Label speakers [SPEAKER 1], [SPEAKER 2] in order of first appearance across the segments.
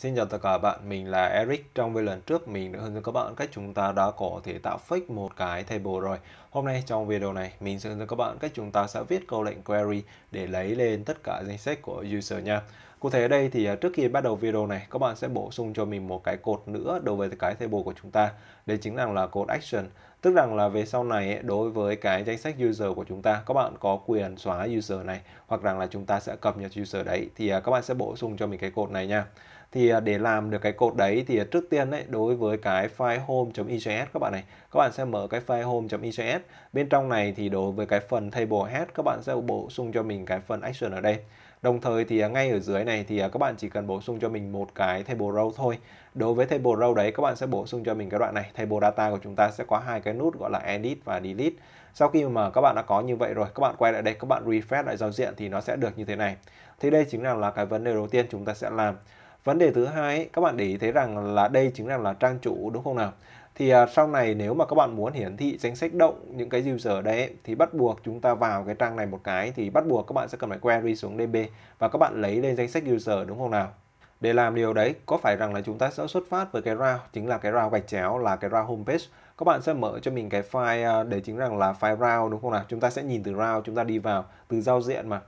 [SPEAKER 1] Xin chào tất cả bạn, mình là Eric. Trong video lần trước mình đã hướng dẫn các bạn cách chúng ta đã có thể tạo fake một cái table rồi. Hôm nay trong video này mình sẽ hướng dẫn các bạn cách chúng ta sẽ viết câu lệnh query để lấy lên tất cả danh sách của user nha. Cụ thể ở đây thì à, trước khi bắt đầu video này các bạn sẽ bổ sung cho mình một cái cột nữa đối với cái table của chúng ta. đây chính là, là cột action. Tức rằng là về sau này đối với cái danh sách user của chúng ta các bạn có quyền xóa user này hoặc rằng là chúng ta sẽ cập nhật user đấy thì à, các bạn sẽ bổ sung cho mình cái cột này nha thì à, để làm được cái cột đấy thì à, trước tiên đấy đối với cái file home.ejs các bạn này các bạn sẽ mở cái file home.ejs bên trong này thì đối với cái phần table head các bạn sẽ bổ sung cho mình cái phần action ở đây Đồng thời thì à, ngay ở dưới này thì các bạn chỉ cần bổ sung cho mình một cái table row thôi. Đối với table row đấy các bạn sẽ bổ sung cho mình cái đoạn này. Table data của chúng ta sẽ có hai cái nút gọi là edit và delete. Sau khi mà các bạn đã có như vậy rồi, các bạn quay lại đây, các bạn refresh lại giao diện thì nó sẽ được như thế này. Thì đây chính là là cái vấn đề đầu tiên chúng ta sẽ làm vấn đề thứ hai ấy, các bạn để ý thấy rằng là đây chính là là trang chủ đúng không nào thì à, sau này nếu mà các bạn muốn hiển thị danh sách động những cái user ở đấy thì bắt buộc chúng ta vào cái trang này một cái thì bắt buộc các bạn sẽ cần phải query xuống DB và các bạn lấy lên danh sách user đúng không nào để làm điều đấy có phải rằng là chúng ta sẽ xuất phát với cái round chính là cái round gạch chéo là cái round homepage các bạn sẽ mở cho mình cái file à, để chính rằng là file round đúng không nào chúng ta sẽ nhìn từ round chúng ta đi vào từ giao diện mà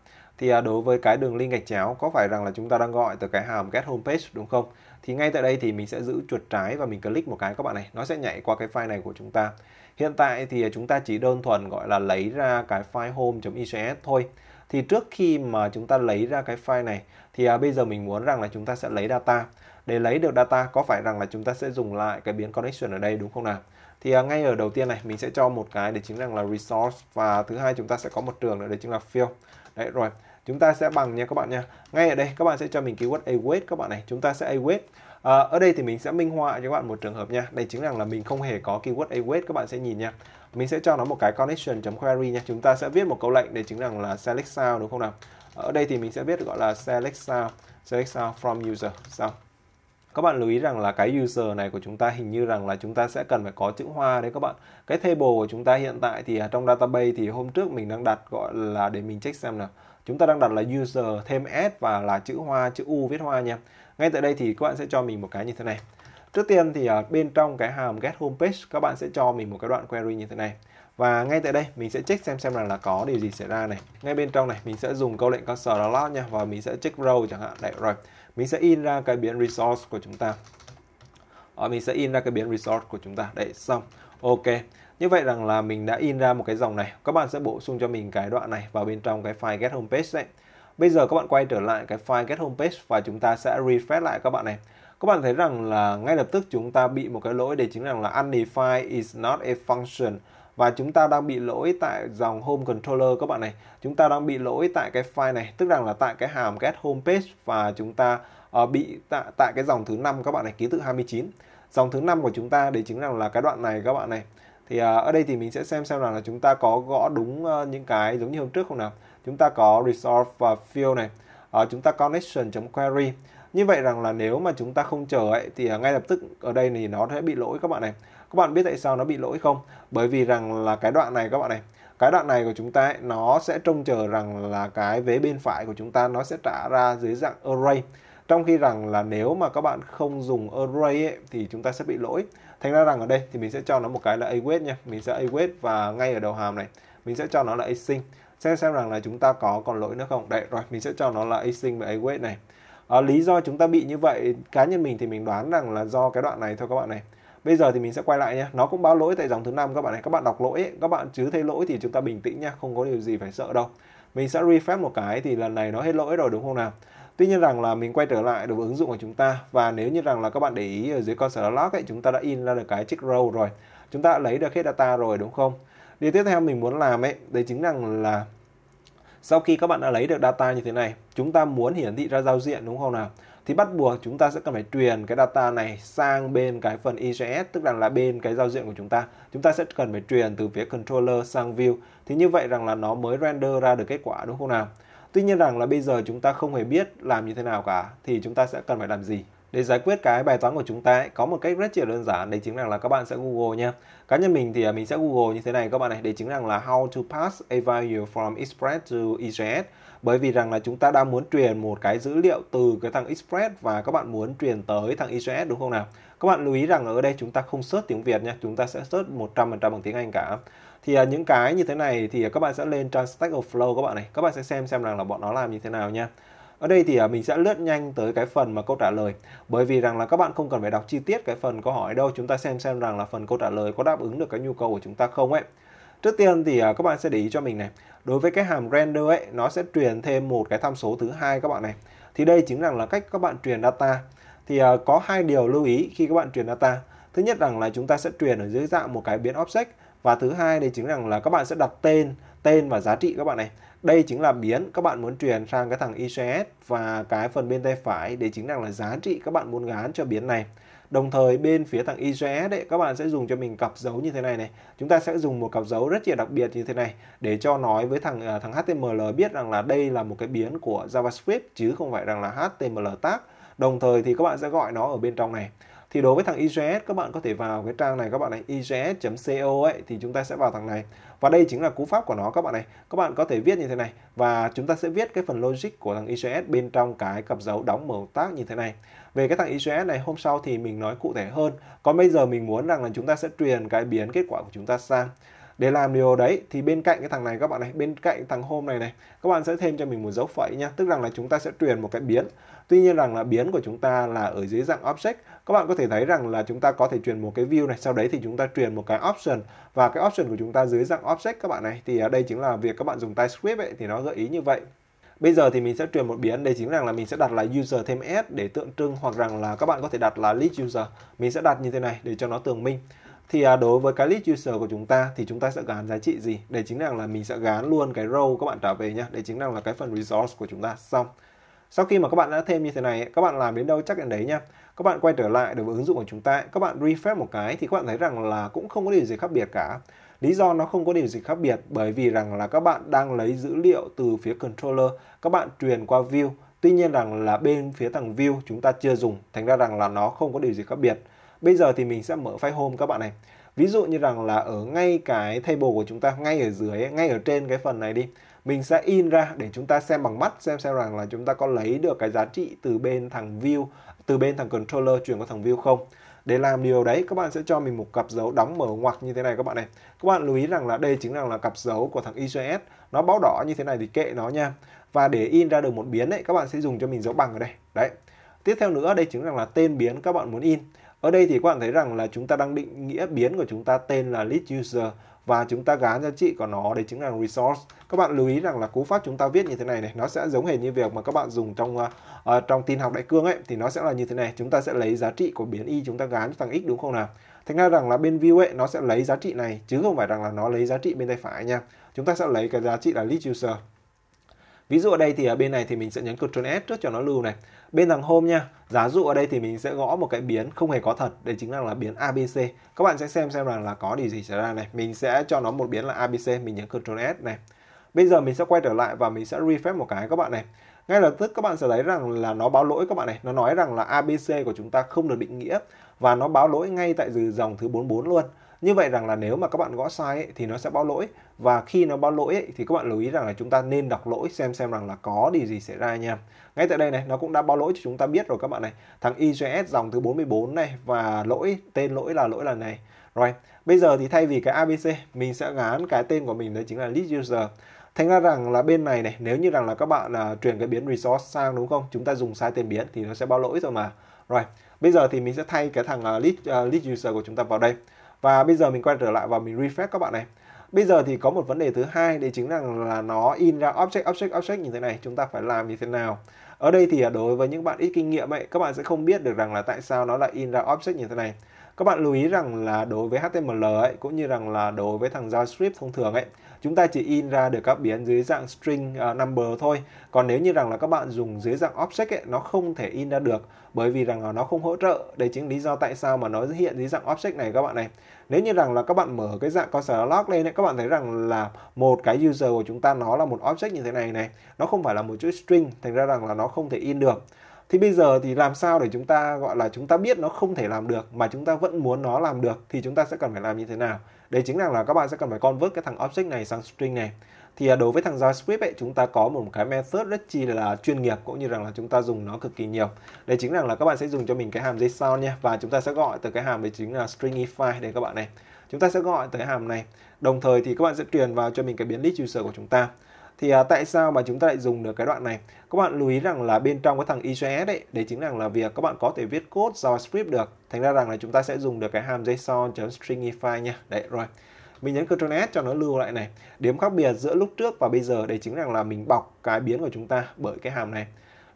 [SPEAKER 1] thì à, đối với cái đường link gạch chéo có phải rằng là chúng ta đang gọi từ cái hàm get homepage đúng không thì ngay tại đây thì mình sẽ giữ chuột trái và mình click một cái các bạn này nó sẽ nhảy qua cái file này của chúng ta hiện tại thì à, chúng ta chỉ đơn thuần gọi là lấy ra cái file home.ics thôi thì trước khi mà chúng ta lấy ra cái file này thì à, bây giờ mình muốn rằng là chúng ta sẽ lấy data để lấy được data có phải rằng là chúng ta sẽ dùng lại cái biến connection ở đây đúng không nào thì ngay ở đầu tiên này mình sẽ cho một cái để chính rằng là resource và thứ hai chúng ta sẽ có một trường nữa để chính là field đấy rồi chúng ta sẽ bằng nha các bạn nha ngay ở đây các bạn sẽ cho mình keyword await các bạn này chúng ta sẽ await À, ờ, ở đây thì mình sẽ minh họa cho các bạn một trường hợp nha. Đây chính là là mình không hề có keyword await các bạn sẽ nhìn nha. Mình sẽ cho nó một cái connection.query nha. Chúng ta sẽ viết một câu lệnh để chính là là select sao đúng không nào? Ở đây thì mình sẽ viết gọi là select sao select sao from user sao Các bạn lưu ý rằng là cái user này của chúng ta hình như rằng là chúng ta sẽ cần phải có chữ hoa đấy các bạn. Cái table của chúng ta hiện tại thì trong database thì hôm trước mình đang đặt gọi là để mình check xem nào chúng ta đang đặt là user thêm s và là chữ hoa chữ u viết hoa nha ngay tại đây thì các bạn sẽ cho mình một cái như thế này trước tiên thì ở à, bên trong cái hàm get homepage các bạn sẽ cho mình một cái đoạn query như thế này và ngay tại đây mình sẽ check xem xem là là có điều gì xảy ra này ngay bên trong này mình sẽ dùng câu lệnh cursor download nha và mình sẽ check row chẳng hạn đấy rồi mình sẽ in ra cái biến resource của chúng ta ở ờ, mình sẽ in ra cái biến resource của chúng ta đấy xong ok như vậy rằng là mình đã in ra một cái dòng này. Các bạn sẽ bổ sung cho mình cái đoạn này vào bên trong cái file get home page đấy. Bây giờ các bạn quay trở lại cái file get home page và chúng ta sẽ refresh lại các bạn này. Các bạn thấy rằng là ngay lập tức chúng ta bị một cái lỗi để chính rằng là undefined is not a function và chúng ta đang bị lỗi tại dòng home controller các bạn này. Chúng ta đang bị lỗi tại cái file này, tức rằng là tại cái hàm get home page và chúng ta uh, bị tại tại cái dòng thứ năm các bạn này ký tự 29. Dòng thứ năm của chúng ta để chính rằng là cái đoạn này các bạn này thì à, ở đây thì mình sẽ xem xem là, là chúng ta có gõ đúng ờ, những cái giống như hôm trước không nào chúng ta có resolve và fill này à, chúng ta connection query như vậy rằng là nếu mà chúng ta không chờ ấy thì à, ngay lập tức ở đây thì nó sẽ bị lỗi các bạn này các bạn biết tại sao nó bị lỗi không bởi vì rằng là cái đoạn này các bạn này cái đoạn này của chúng ta ấy, nó sẽ trông chờ rằng là cái vế bên phải của chúng ta nó sẽ trả ra dưới dạng array trong khi rằng là nếu mà các bạn không dùng array ấy, thì chúng ta sẽ bị lỗi thành ra rằng ở đây thì mình sẽ cho nó một cái là a weight nha mình sẽ a weight và ngay ở đầu hàm này mình sẽ cho nó là async xem xem rằng là chúng ta có còn lỗi nữa không đấy rồi mình sẽ cho nó là async và a weight này à, lý do chúng ta bị như vậy cá nhân mình thì mình đoán rằng là do cái đoạn này thôi các bạn này bây giờ thì mình sẽ quay lại nhé nó cũng báo lỗi tại dòng thứ năm các bạn này các bạn đọc lỗi ấy. các bạn chứ thấy lỗi thì chúng ta bình tĩnh nha không có điều gì phải sợ đâu mình sẽ refresh một cái thì lần này nó hết lỗi rồi đúng không nào Tuy nhiên rằng là mình quay trở lại đối ứng dụng của chúng ta và nếu như rằng là các bạn để ý ở dưới con sở log ấy chúng ta đã in ra được cái chiếc row rồi. Chúng ta đã lấy được hết data rồi đúng không? Điều tiếp theo mình muốn làm ấy, đấy chính rằng là sau khi các bạn đã lấy được data như thế này, chúng ta muốn hiển thị ra giao diện đúng không nào? Thì bắt buộc chúng ta sẽ cần phải truyền cái data này sang bên cái phần EJS, tức rằng là bên cái giao diện của chúng ta. Chúng ta sẽ cần phải truyền từ phía controller sang view. Thì như vậy rằng là nó mới render ra được kết quả đúng không nào? Tuy nhiên rằng là bây giờ chúng ta không hề biết làm như thế nào cả thì chúng ta sẽ cần phải làm gì. Để giải quyết cái bài toán của chúng ta ấy, có một cách rất chỉ đơn giản đấy chính rằng là các bạn sẽ Google nha. Cá nhân mình thì à, mình sẽ Google như thế này các bạn này, để chính rằng là how to pass a value from Express to EJS bởi vì rằng là chúng ta đang muốn truyền một cái dữ liệu từ cái thằng Express và các bạn muốn truyền tới thằng EJS đúng không nào? Các bạn lưu ý rằng ở đây chúng ta không search tiếng Việt nha, chúng ta sẽ search 100% bằng tiếng Anh cả thì uh, những cái như thế này thì các bạn sẽ lên trang Stack Overflow các bạn này các bạn sẽ xem xem rằng là bọn nó làm như thế nào nha ở đây thì à, mình sẽ lướt nhanh tới cái phần mà câu trả lời bởi vì rằng là các bạn không cần phải đọc chi tiết cái phần câu hỏi đâu chúng ta xem xem rằng là phần câu trả lời có đáp ứng được cái nhu cầu của chúng ta không ấy trước tiên thì à, các bạn sẽ để ý cho mình này đối với cái hàm render ấy nó sẽ truyền thêm một cái tham số thứ hai các bạn này thì đây chính rằng là cách các bạn truyền data thì có hai điều lưu ý khi các bạn truyền data thứ nhất rằng là chúng ta sẽ truyền ở dưới dạng một cái biến object và thứ hai đấy chính rằng là các bạn sẽ đặt tên tên và giá trị các bạn này đây chính là biến các bạn muốn truyền sang cái thằng ICS và cái phần bên tay phải để chính rằng là giá trị các bạn muốn gán cho biến này đồng thời bên phía thằng ICS đấy các bạn sẽ dùng cho mình cặp dấu như thế này này chúng ta sẽ dùng một cặp dấu rất là đặc biệt như thế này để cho nói với thằng à, thằng HTML biết rằng là đây là một cái biến của JavaScript chứ không phải rằng là HTML tag đồng thời thì các bạn sẽ gọi nó ở bên trong này thì đối với thằng EJS các bạn có thể vào cái trang này các bạn này EJS.co ấy thì chúng ta sẽ vào thằng này và đây chính là cú pháp của nó các bạn này các bạn có thể viết như thế này và chúng ta sẽ viết cái phần logic của thằng EJS bên trong cái cặp dấu đóng mở tác như thế này về cái thằng EJS này hôm sau thì mình nói cụ thể hơn còn bây giờ mình muốn rằng là chúng ta sẽ truyền cái biến kết quả của chúng ta sang để làm điều đấy thì bên cạnh cái thằng này các bạn này bên cạnh thằng home này này các bạn sẽ thêm cho mình một dấu phẩy nha tức rằng là chúng ta sẽ truyền một cái biến tuy nhiên rằng là biến của chúng ta là ở dưới dạng object các bạn có thể thấy rằng là chúng ta có thể truyền một cái view này sau đấy thì chúng ta truyền một cái option và cái option của chúng ta dưới dạng object các bạn này thì đây chính là việc các bạn dùng TypeScript ấy, thì nó gợi ý như vậy Bây giờ thì mình sẽ truyền một biến đây chính rằng là mình sẽ đặt là user thêm s để tượng trưng hoặc rằng là các bạn có thể đặt là list user. Mình sẽ đặt như thế này để cho nó tường minh thì à, đối với cái list user của chúng ta thì chúng ta sẽ gán giá trị gì để chính là là mình sẽ gán luôn cái row các bạn trả về nhá để chính là là cái phần resource của chúng ta xong sau khi mà các bạn đã thêm như thế này các bạn làm đến đâu chắc đến đấy nhá các bạn quay trở lại đối với ứng dụng của chúng ta các bạn refresh một cái thì các bạn thấy rằng là cũng không có điều gì khác biệt cả lý do nó không có điều gì khác biệt bởi vì rằng là các bạn đang lấy dữ liệu từ phía controller các bạn truyền qua view tuy nhiên rằng là bên phía thằng view chúng ta chưa dùng thành ra rằng là nó không có điều gì khác biệt Bây giờ thì mình sẽ mở file home các bạn này. Ví dụ như rằng là ở ngay cái table của chúng ta, ngay ở dưới, ngay ở trên cái phần này đi. Mình sẽ in ra để chúng ta xem bằng mắt, xem xem rằng là chúng ta có lấy được cái giá trị từ bên thằng view, từ bên thằng controller chuyển qua thằng view không. Để làm điều đấy, các bạn sẽ cho mình một cặp dấu đóng mở ngoặc như thế này các bạn này. Các bạn lưu ý rằng là đây chính là, là cặp dấu của thằng IJS. Nó báo đỏ như thế này thì kệ nó nha. Và để in ra được một biến đấy, các bạn sẽ dùng cho mình dấu bằng ở đây. Đấy. Tiếp theo nữa, đây chính là, là tên biến các bạn muốn in. Ở đây thì các bạn thấy rằng là chúng ta đang định nghĩa biến của chúng ta tên là lead user và chúng ta gán giá trị của nó đấy chính là resource. Các bạn lưu ý rằng là cú pháp chúng ta viết như thế này này, nó sẽ giống hệt như việc mà các bạn dùng trong uh, trong tin học đại cương ấy thì nó sẽ là như thế này, chúng ta sẽ lấy giá trị của biến y chúng ta gán cho thằng x đúng không nào? Thành ra rằng là bên view ấy nó sẽ lấy giá trị này chứ không phải rằng là nó lấy giá trị bên tay phải nha. Chúng ta sẽ lấy cái giá trị là lead user. Ví dụ ở đây thì ở bên này thì mình sẽ nhấn Ctrl S trước cho nó lưu này bên thằng home nha giá dụ ở đây thì mình sẽ gõ một cái biến không hề có thật đây chính là là biến abc các bạn sẽ xem xem rằng là có điều gì xảy ra này mình sẽ cho nó một biến là abc mình nhấn ctrl s này bây giờ mình sẽ quay trở lại và mình sẽ refresh một cái các bạn này ngay lập tức các bạn sẽ thấy rằng là nó báo lỗi các bạn này nó nói rằng là abc của chúng ta không được định nghĩa và nó báo lỗi ngay tại dòng thứ 44 luôn như vậy rằng là nếu mà các bạn gõ sai ấy, thì nó sẽ báo lỗi và khi nó báo lỗi ấy, thì các bạn lưu ý rằng là chúng ta nên đọc lỗi xem xem rằng là có điều gì xảy ra nha ngay tại đây này nó cũng đã báo lỗi cho chúng ta biết rồi các bạn này thằng IJS dòng thứ 44 này và lỗi tên lỗi là lỗi là này rồi bây giờ thì thay vì cái ABC mình sẽ gán cái tên của mình đấy chính là list user Thành ra rằng là bên này này, nếu như rằng là các bạn à, truyền cái biến resource sang đúng không? Chúng ta dùng sai tên biến thì nó sẽ báo lỗi rồi mà. Rồi, bây giờ thì mình sẽ thay cái thằng uh, lead, uh, lead user của chúng ta vào đây và bây giờ mình quay trở lại và mình refresh các bạn này bây giờ thì có một vấn đề thứ hai đấy chính là là nó in ra object object object như thế này chúng ta phải làm như thế nào ở đây thì à, đối với những bạn ít kinh nghiệm ấy các bạn sẽ không biết được rằng là tại sao nó lại in ra object như thế này các bạn lưu ý rằng là đối với HTML ấy cũng như rằng là đối với thằng JavaScript thông thường ấy chúng ta chỉ in ra được các biến dưới dạng string uh, number thôi còn nếu như rằng là các bạn dùng dưới dạng object ấy, nó không thể in ra được bởi vì rằng nó không hỗ trợ đây chính lý do tại sao mà nó hiện dưới dạng object này các bạn này nếu như rằng là các bạn mở cái dạng cursor log lên ấy, các bạn thấy rằng là một cái user của chúng ta nó là một object như thế này này nó không phải là một chuỗi string thành ra rằng là nó không thể in được thì bây giờ thì làm sao để chúng ta gọi là chúng ta biết nó không thể làm được mà chúng ta vẫn muốn nó làm được thì chúng ta sẽ cần phải làm như thế nào đấy chính là là các bạn sẽ cần phải convert cái thằng object này sang string này thì à, đối với thằng JavaScript ấy, chúng ta có một cái method rất chi là chuyên nghiệp cũng như rằng là chúng ta dùng nó cực kỳ nhiều. đây chính rằng là các bạn sẽ dùng cho mình cái hàm JSON nha và chúng ta sẽ gọi từ cái hàm đấy chính là stringify đây các bạn này. Chúng ta sẽ gọi tới hàm này. Đồng thời thì các bạn sẽ truyền vào cho mình cái biến list user của chúng ta thì à, tại sao mà chúng ta lại dùng được cái đoạn này các bạn lưu ý rằng là bên trong cái thằng EJS đấy đấy chính là là việc các bạn có thể viết code JavaScript được thành ra rằng là chúng ta sẽ dùng được cái hàm JSON.stringify nha đấy rồi mình nhấn Ctrl S cho nó lưu lại này điểm khác biệt giữa lúc trước và bây giờ đấy chính rằng là mình bọc cái biến của chúng ta bởi cái hàm này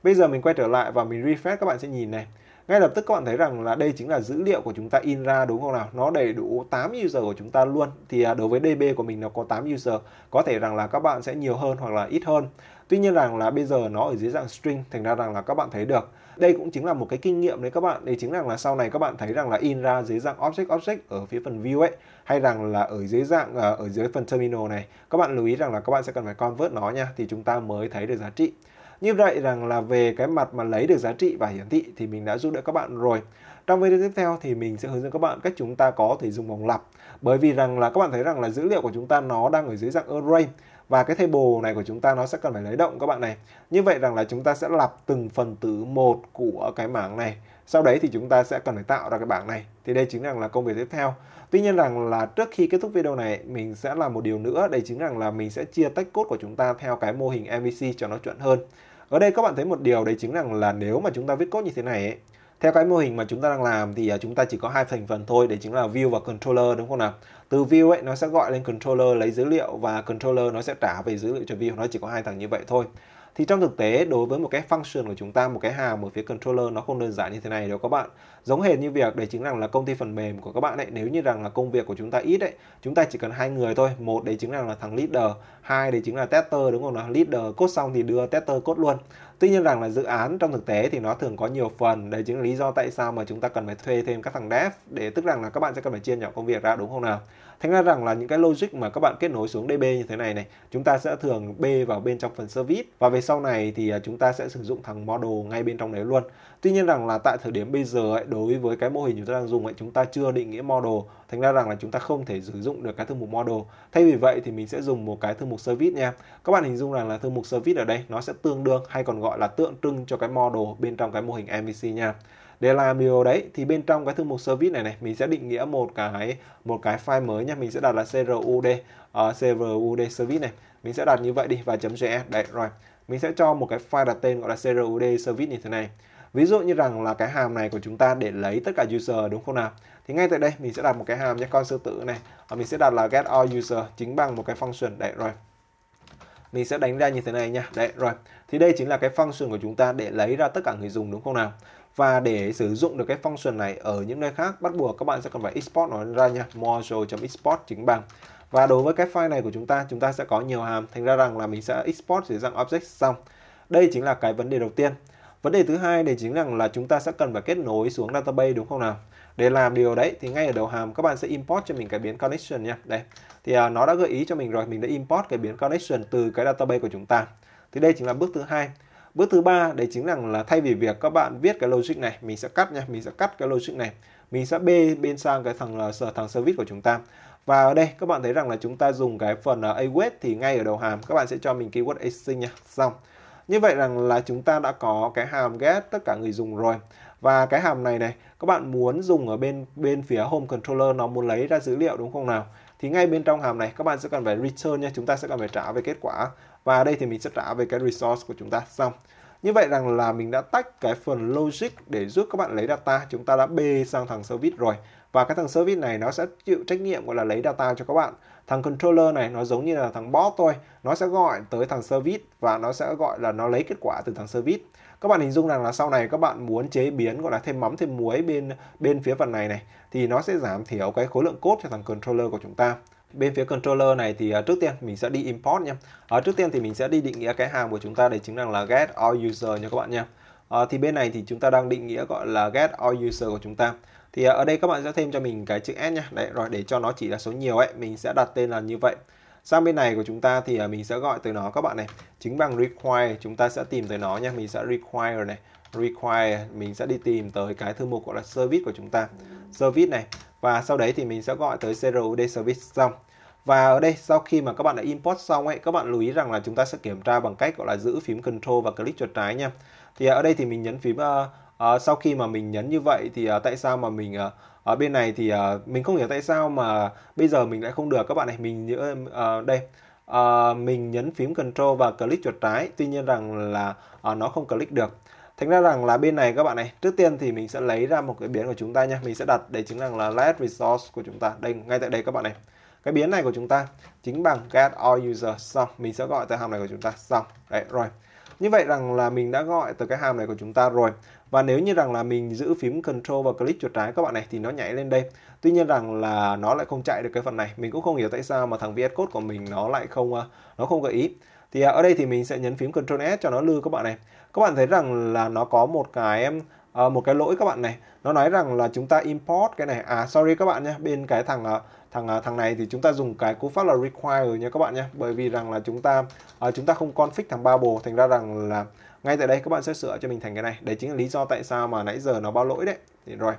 [SPEAKER 1] bây giờ mình quay trở lại và mình refresh các bạn sẽ nhìn này ngay lập tức các bạn thấy rằng là đây chính là dữ liệu của chúng ta in ra đúng không nào nó đầy đủ 8 user của chúng ta luôn thì à, đối với DB của mình nó có 8 user có thể rằng là các bạn sẽ nhiều hơn hoặc là ít hơn tuy nhiên rằng là bây giờ nó ở dưới dạng string thành ra rằng là các bạn thấy được đây cũng chính là một cái kinh nghiệm đấy các bạn đây chính là là sau này các bạn thấy rằng là in ra dưới dạng object object ở phía phần view ấy hay rằng là ở dưới dạng à, ở dưới phần terminal này các bạn lưu ý rằng là các bạn sẽ cần phải convert nó nha thì chúng ta mới thấy được giá trị như vậy rằng là về cái mặt mà lấy được giá trị và hiển thị thì mình đã giúp đỡ các bạn rồi. Trong video tiếp theo thì mình sẽ hướng dẫn các bạn cách chúng ta có thể dùng vòng lặp bởi vì rằng là các bạn thấy rằng là dữ liệu của chúng ta nó đang ở dưới dạng array và cái table này của chúng ta nó sẽ cần phải lấy động các bạn này. Như vậy rằng là chúng ta sẽ lặp từng phần tử một của cái mảng này. Sau đấy thì chúng ta sẽ cần phải tạo ra cái bảng này. Thì đây chính rằng là công việc tiếp theo. Tuy nhiên rằng là trước khi kết thúc video này, mình sẽ làm một điều nữa, đây chính rằng là mình sẽ chia tách cốt của chúng ta theo cái mô hình MVC cho nó chuẩn hơn. Ở đây các bạn thấy một điều đấy chính rằng là nếu mà chúng ta viết cốt như thế này ấy, theo cái mô hình mà chúng ta đang làm thì à, chúng ta chỉ có hai thành phần thôi, để chính là view và controller đúng không nào? Từ view ấy nó sẽ gọi lên controller lấy dữ liệu và controller nó sẽ trả về dữ liệu cho view, nó chỉ có hai thằng như vậy thôi thì trong thực tế đối với một cái function của chúng ta một cái hàm ở phía controller nó không đơn giản như thế này đâu các bạn giống hệt như việc để chính rằng là công ty phần mềm của các bạn ấy nếu như rằng là công việc của chúng ta ít ấy chúng ta chỉ cần hai người thôi một đấy chính rằng là thằng leader hai đấy chính là tester đúng không là leader code xong thì đưa tester code luôn tuy nhiên rằng là dự án trong thực tế thì nó thường có nhiều phần đấy chính là lý do tại sao mà chúng ta cần phải thuê thêm các thằng dev để tức rằng là các bạn sẽ cần phải chia nhỏ công việc ra đúng không nào Thành ra rằng là những cái logic mà các bạn kết nối xuống DB như thế này này, chúng ta sẽ thường B vào bên trong phần service và về sau này thì à, chúng ta sẽ sử dụng thằng model ngay bên trong đấy luôn. Tuy nhiên rằng là tại thời điểm bây giờ ấy, đối với cái mô hình chúng ta đang dùng ấy, chúng ta chưa định nghĩa model, thành ra rằng là chúng ta không thể sử dụng được cái thư mục model. Thay vì vậy thì mình sẽ dùng một cái thư mục service nha. Các bạn hình dung rằng là thư mục service ở đây nó sẽ tương đương hay còn gọi là tượng trưng cho cái model bên trong cái mô hình MVC nha để làm điều đấy thì bên trong cái thư mục service này này mình sẽ định nghĩa một cái một cái file mới nha mình sẽ đặt là crud uh, ờ, crud service này mình sẽ đặt như vậy đi và chấm js đấy rồi mình sẽ cho một cái file đặt tên gọi là crud service như thế này ví dụ như rằng là cái hàm này của chúng ta để lấy tất cả user đúng không nào thì ngay tại đây mình sẽ đặt một cái hàm nhé con sư tử này mình sẽ đặt là get all user chính bằng một cái function đấy rồi mình sẽ đánh ra như thế này nha đấy rồi thì đây chính là cái function của chúng ta để lấy ra tất cả người dùng đúng không nào và để sử dụng được cái function này ở những nơi khác bắt buộc các bạn sẽ cần phải export nó ra nha module.export chính bằng và đối với cái file này của chúng ta chúng ta sẽ có nhiều hàm thành ra rằng là mình sẽ export dưới dạng object xong đây chính là cái vấn đề đầu tiên vấn đề thứ hai đấy chính rằng là chúng ta sẽ cần phải kết nối xuống database đúng không nào để làm điều đấy thì ngay ở đầu hàm các bạn sẽ import cho mình cái biến connection nha. Đây. Thì à, nó đã gợi ý cho mình rồi, mình đã import cái biến connection từ cái database của chúng ta. Thì đây chính là bước thứ hai. Bước thứ ba đấy chính là, là thay vì việc các bạn viết cái logic này, mình sẽ cắt nha, mình sẽ cắt cái logic này. Mình sẽ bê bên sang cái thằng à, thằng service của chúng ta. Và ở đây các bạn thấy rằng là chúng ta dùng cái phần uh, à, await thì ngay ở đầu hàm các bạn sẽ cho mình keyword async nha. Xong. Như vậy rằng là chúng ta đã có cái hàm get tất cả người dùng rồi và cái hàm này này các bạn muốn dùng ở bên bên phía home controller nó muốn lấy ra dữ liệu đúng không nào thì ngay bên trong hàm này các bạn sẽ cần phải return nha chúng ta sẽ cần phải trả về kết quả và đây thì mình sẽ trả về cái resource của chúng ta xong như vậy rằng là mình đã tách cái phần logic để giúp các bạn lấy data chúng ta đã bê sang thằng service rồi và cái thằng service này nó sẽ chịu trách nhiệm gọi là lấy data cho các bạn thằng controller này nó giống như là thằng bot thôi nó sẽ gọi tới thằng service và nó sẽ gọi là nó lấy kết quả từ thằng service các bạn hình dung rằng là sau này các bạn muốn chế biến gọi là thêm mắm thêm muối bên bên phía phần này này thì nó sẽ giảm thiểu cái khối lượng cốt cho thằng controller của chúng ta bên phía controller này thì à, trước tiên mình sẽ đi import nhé ở ờ, trước tiên thì mình sẽ đi định nghĩa cái hàng của chúng ta để chính rằng là get all user nha các bạn nha ờ, thì bên này thì chúng ta đang định nghĩa gọi là get all user của chúng ta thì à, ở đây các bạn sẽ thêm cho mình cái chữ S nhá, đấy rồi để cho nó chỉ là số nhiều ấy mình sẽ đặt tên là như vậy sang bên này của chúng ta thì à, mình sẽ gọi từ nó các bạn này chính bằng require chúng ta sẽ tìm tới nó nha mình sẽ require này require mình sẽ đi tìm tới cái thư mục gọi là service của chúng ta service này và sau đấy thì mình sẽ gọi tới crud service xong và ở đây sau khi mà các bạn đã import xong ấy các bạn lưu ý rằng là chúng ta sẽ kiểm tra bằng cách gọi là giữ phím control và click chuột trái nha thì à, ở đây thì mình nhấn phím uh, à, sau khi mà mình nhấn như vậy thì à, tại sao mà mình à, ở bên này thì à, mình không hiểu tại sao mà bây giờ mình lại không được các bạn này mình nhớ à, đây à, mình nhấn phím Ctrl và click chuột trái tuy nhiên rằng là à, nó không click được thành ra rằng là bên này các bạn này trước tiên thì mình sẽ lấy ra một cái biến của chúng ta nha mình sẽ đặt đấy chính rằng là last resource của chúng ta đây ngay tại đây các bạn này cái biến này của chúng ta chính bằng get all user xong mình sẽ gọi tới hàm này của chúng ta xong đấy rồi như vậy rằng là mình đã gọi từ cái hàm này của chúng ta rồi. Và nếu như rằng là mình giữ phím Control và click chuột trái các bạn này thì nó nhảy lên đây. Tuy nhiên rằng là nó lại không chạy được cái phần này. Mình cũng không hiểu tại sao mà thằng VS Code của mình nó lại không ờ, nó không gợi ý. Thì ờ, ở đây thì mình sẽ nhấn phím control S cho nó lưu các bạn này. Các bạn thấy rằng là nó có một cái ờ, một cái lỗi các bạn này. Nó nói rằng là chúng ta import cái này. À sorry các bạn nhé. Bên cái thằng thằng à, thằng này thì chúng ta dùng cái cú pháp là require nha các bạn nhé bởi vì rằng là chúng ta à, chúng ta không config thằng bubble thành ra rằng là ngay tại đây các bạn sẽ sửa cho mình thành cái này đấy chính là lý do tại sao mà nãy giờ nó báo lỗi đấy thì rồi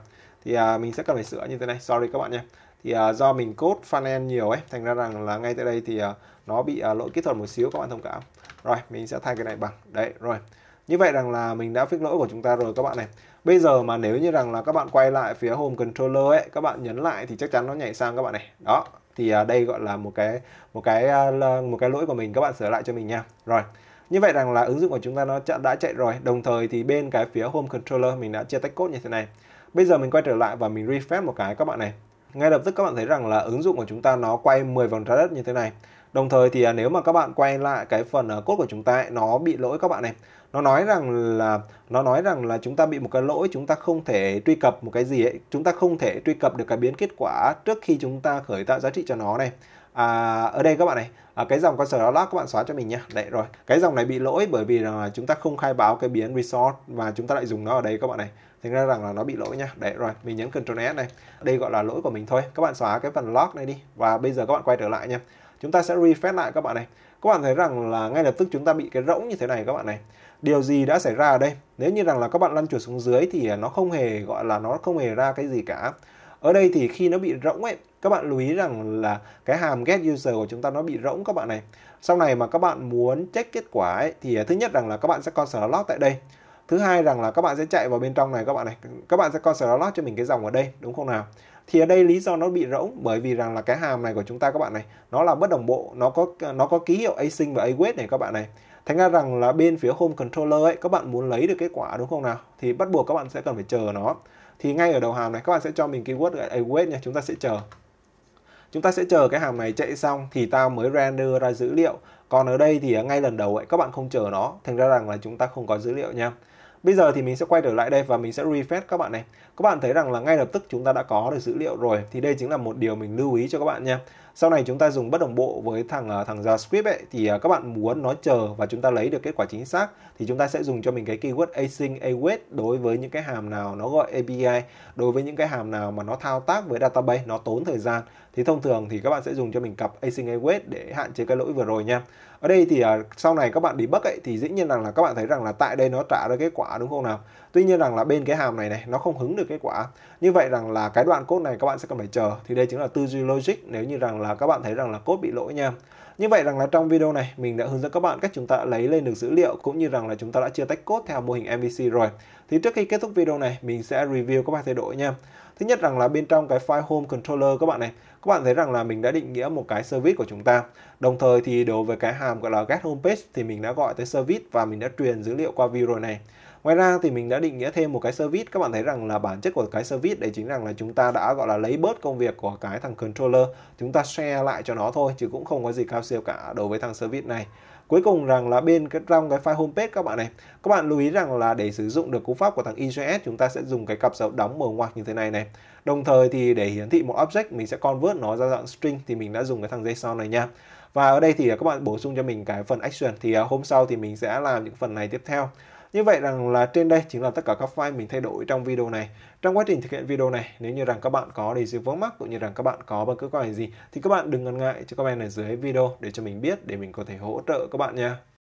[SPEAKER 1] thì à, mình sẽ cần phải sửa như thế này sorry các bạn nhé thì à, do mình code funnel nhiều ấy thành ra rằng là ngay tại đây thì à, nó bị à, lỗi kỹ thuật một xíu các bạn thông cảm rồi mình sẽ thay cái này bằng đấy rồi như vậy rằng là mình đã fix lỗi của chúng ta rồi các bạn này bây giờ mà nếu như rằng là các bạn quay lại phía home controller ấy các bạn nhấn lại thì chắc chắn nó nhảy sang các bạn này đó thì à, đây gọi là một cái một cái à, một cái lỗi của mình các bạn sửa lại cho mình nha rồi như vậy rằng là ứng dụng của chúng ta nó đã chạy rồi đồng thời thì bên cái phía home controller mình đã chia tách code như thế này bây giờ mình quay trở lại và mình refresh một cái các bạn này ngay lập tức các bạn thấy rằng là ứng dụng của chúng ta nó quay 10 vòng trái đất như thế này Đồng thời thì à, nếu mà các bạn quay lại cái phần à, cốt của chúng ta nó bị lỗi các bạn này. Nó nói rằng là nó nói rằng là chúng ta bị một cái lỗi chúng ta không thể truy cập một cái gì ấy, chúng ta không thể truy cập được cái biến kết quả trước khi chúng ta khởi tạo giá trị cho nó này. À, ở đây các bạn này, à, cái dòng con đó các bạn xóa cho mình nha. Đấy rồi. Cái dòng này bị lỗi bởi vì là chúng ta không khai báo cái biến resource mà chúng ta lại dùng nó ở đây các bạn này thành ra rằng là nó bị lỗi nhá đấy rồi mình nhấn Ctrl S này đây gọi là lỗi của mình thôi các bạn xóa cái phần log này đi và bây giờ các bạn quay trở lại nha chúng ta sẽ refresh lại các bạn này các bạn thấy rằng là ngay lập tức chúng ta bị cái rỗng như thế này các bạn này điều gì đã xảy ra ở đây nếu như rằng là các bạn lăn chuột xuống dưới thì nó không hề gọi là nó không hề ra cái gì cả ở đây thì khi nó bị rỗng ấy các bạn lưu ý rằng là cái hàm get user của chúng ta nó bị rỗng các bạn này sau này mà các bạn muốn check kết quả ấy, thì à, thứ nhất rằng là các bạn sẽ con sở log tại đây thứ hai rằng là các bạn sẽ chạy vào bên trong này các bạn này các bạn sẽ con sở log cho mình cái dòng ở đây đúng không nào thì ở đây lý do nó bị rỗng bởi vì rằng là cái hàm này của chúng ta các bạn này nó là bất đồng bộ nó có nó có ký hiệu async và await này các bạn này thành ra rằng là bên phía home controller ấy các bạn muốn lấy được kết quả đúng không nào thì bắt buộc các bạn sẽ cần phải chờ nó thì ngay ở đầu hàm này các bạn sẽ cho mình keyword là await nha chúng ta sẽ chờ chúng ta sẽ chờ cái hàm này chạy xong thì ta mới render ra dữ liệu còn ở đây thì ngay lần đầu ấy các bạn không chờ nó thành ra rằng là chúng ta không có dữ liệu nha Bây giờ thì mình sẽ quay trở lại đây và mình sẽ refresh các bạn này. Các bạn thấy rằng là ngay lập tức chúng ta đã có được dữ liệu rồi thì đây chính là một điều mình lưu ý cho các bạn nha sau này chúng ta dùng bất đồng bộ với thằng à, thằng JavaScript ấy thì à, các bạn muốn nó chờ và chúng ta lấy được kết quả chính xác thì chúng ta sẽ dùng cho mình cái keyword async await đối với những cái hàm nào nó gọi API đối với những cái hàm nào mà nó thao tác với database nó tốn thời gian thì thông thường thì các bạn sẽ dùng cho mình cặp async await để hạn chế cái lỗi vừa rồi nha ở đây thì uh, sau này các bạn debug ấy thì dĩ nhiên rằng là các bạn thấy rằng là tại đây nó trả ra kết quả đúng không nào tuy nhiên rằng là bên cái hàm này này nó không hứng được kết quả như vậy rằng là cái đoạn code này các bạn sẽ cần phải chờ thì đây chính là tư duy logic nếu như rằng là là các bạn thấy rằng là code bị lỗi nha. Như vậy rằng là trong video này mình đã hướng dẫn các bạn cách chúng ta đã lấy lên được dữ liệu cũng như rằng là chúng ta đã chia tách code theo mô hình MVC rồi. Thì trước khi kết thúc video này mình sẽ review các bạn thay đổi nha. Thứ nhất rằng là bên trong cái file home controller các bạn này, các bạn thấy rằng là mình đã định nghĩa một cái service của chúng ta. Đồng thời thì đối với cái hàm gọi là get home page thì mình đã gọi tới service và mình đã truyền dữ liệu qua view rồi này. Ngoài ra thì mình đã định nghĩa thêm một cái service. Các bạn thấy rằng là bản chất của cái service đấy chính rằng là chúng ta đã gọi là lấy bớt công việc của cái thằng controller. Chúng ta share lại cho nó thôi chứ cũng không có gì cao siêu cả đối với thằng service này cuối cùng rằng là bên cái trong cái file homepage các bạn này các bạn lưu ý rằng là để sử dụng được cú pháp của thằng EJS chúng ta sẽ dùng cái cặp dấu đóng mở ngoặc như thế này này đồng thời thì để hiển thị một object mình sẽ convert nó ra dạng string thì mình đã dùng cái thằng JSON này nha và ở đây thì các bạn bổ sung cho mình cái phần action thì à, hôm sau thì mình sẽ làm những phần này tiếp theo như vậy rằng là trên đây chính là tất cả các file mình thay đổi trong video này. Trong quá trình thực hiện video này, nếu như rằng các bạn có đề gì vướng mắc cũng như rằng các bạn có bất cứ câu hỏi gì thì các bạn đừng ngần ngại cho comment ở dưới video để cho mình biết để mình có thể hỗ trợ các bạn nha.